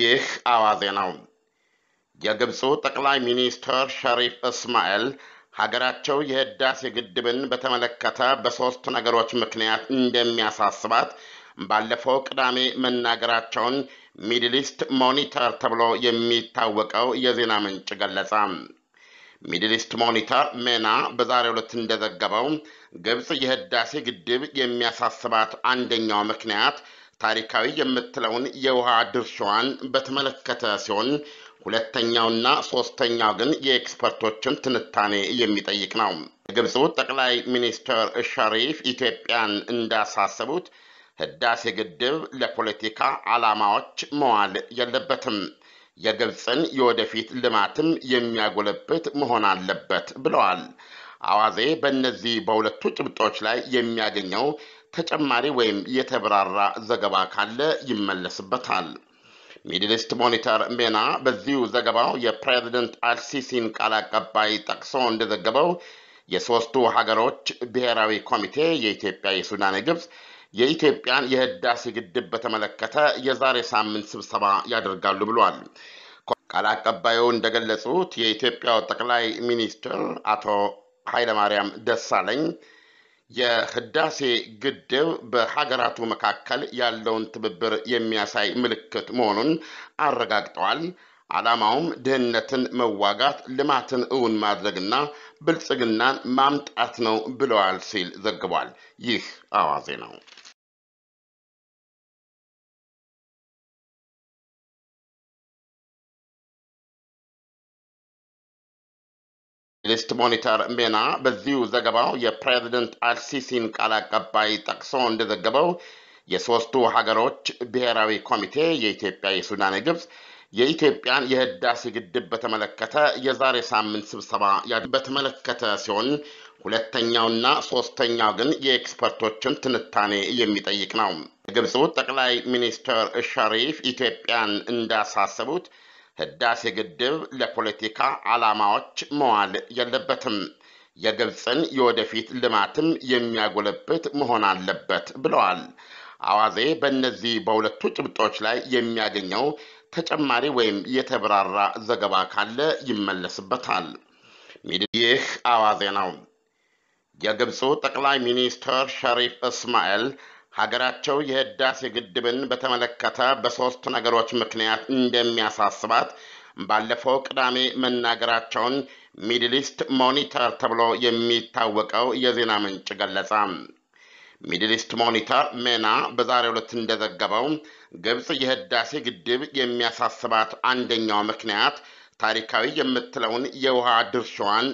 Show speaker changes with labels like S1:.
S1: ይህ አዋዜ ነው። የግብፁ ጠቅላይ ሚኒስትር ሸሪፍ እስማኤል ሀገራቸው የህዳሴ ግድብን በተመለከተ በሦስት ነገሮች ምክንያት እንደሚያሳስባት ባለፈው ቅዳሜ መናገራቸውን ሚድሊስት ሞኒተር ተብሎ የሚታወቀው የዜና ምንጭ ገለጸ። ሚድሊስት ሞኒተር ሜና በዛሬው ዕለት እንደዘገበው ግብፅ የህዳሴ ግድብ የሚያሳስባት አንደኛው ምክንያት ታሪካዊ የምትለውን የውሃ ድርሻዋን በተመለከተ ሲሆን ሁለተኛውና ሶስተኛው ግን የኤክስፐርቶችን ትንታኔ የሚጠይቅ ነው። የግብፁ ጠቅላይ ሚኒስትር ሸሪፍ ኢትዮጵያን እንዳሳሰቡት ህዳሴ ግድብ ለፖለቲካ ዓላማዎች መዋል የለበትም፣ የግብፅን የወደፊት ልማትም የሚያጎለብት መሆን አለበት ብለዋል። አዋዜ በእነዚህ በሁለቱ ጭብጦች ላይ የሚያገኘው ተጨማሪ ወይም የተብራራ ዘገባ ካለ ይመለስበታል። ሚድልስት ሞኒተር ሜና በዚሁ ዘገባው የፕሬዚደንት አልሲሲን ቃል አቀባይ ጠቅሶ እንደዘገበው የሦስቱ ሀገሮች ብሔራዊ ኮሚቴ የኢትዮጵያ፣ የሱዳን፣ የግብፅ የኢትዮጵያን የህዳሴ ግድብ በተመለከተ የዛሬ ሳምንት ስብሰባ ያደርጋሉ ብሏል። ቃል አቀባዩ እንደገለጹት የኢትዮጵያው ጠቅላይ ሚኒስትር አቶ ኃይለማርያም ደሳለኝ የህዳሴ ግድብ በሀገራቱ መካከል ያለውን ትብብር የሚያሳይ ምልክት መሆኑን አረጋግጠዋል። ዓላማውም ድህነትን መዋጋት፣ ልማትን እውን ማድረግና ብልጽግናን ማምጣት ነው ብለዋል ሲል ዘግቧል። ይህ አዋዜ ነው። ሊስት ሞኒተር ሜና በዚሁ ዘገባው የፕሬዝደንት አልሲሲን ቃል አቀባይ ጠቅሶ እንደዘገበው የሦስቱ ሀገሮች ብሔራዊ ኮሚቴ የኢትዮጵያ፣ የሱዳን፣ የግብፅ የኢትዮጵያን የህዳሴ ግድብ በተመለከተ የዛሬ ሳምንት ስብሰባ በተመለከተ ሲሆን ሁለተኛውና ሶስተኛው ግን የኤክስፐርቶችን ትንታኔ የሚጠይቅ ነው። የግብፁ ጠቅላይ ሚኒስትር ሸሪፍ ኢትዮጵያን እንዳሳሰቡት ህዳሴ ግድብ ለፖለቲካ ዓላማዎች መዋል የለበትም፣ የግብፅን የወደፊት ልማትም የሚያጎለብት መሆን አለበት ብለዋል። አዋዜ በእነዚህ በሁለቱ ጭብጦች ላይ የሚያገኘው ተጨማሪ ወይም የተብራራ ዘገባ ካለ ይመለስበታል። ይህ አዋዜ ነው። የግብፁ ጠቅላይ ሚኒስትር ሸሪፍ እስማኤል ሀገራቸው የህዳሴ ግድብን በተመለከተ በሦስት ነገሮች ምክንያት እንደሚያሳስባት ባለፈው ቅዳሜ መናገራቸውን ሚድሊስት ሞኒተር ተብሎ የሚታወቀው የዜና ምንጭ ገለጸ። ሚድሊስት ሞኒተር ሜና በዛሬው ዕለት እንደዘገበው ግብፅ የህዳሴ ግድብ የሚያሳስባት አንደኛው ምክንያት ታሪካዊ የምትለውን የውሃ ድርሻዋን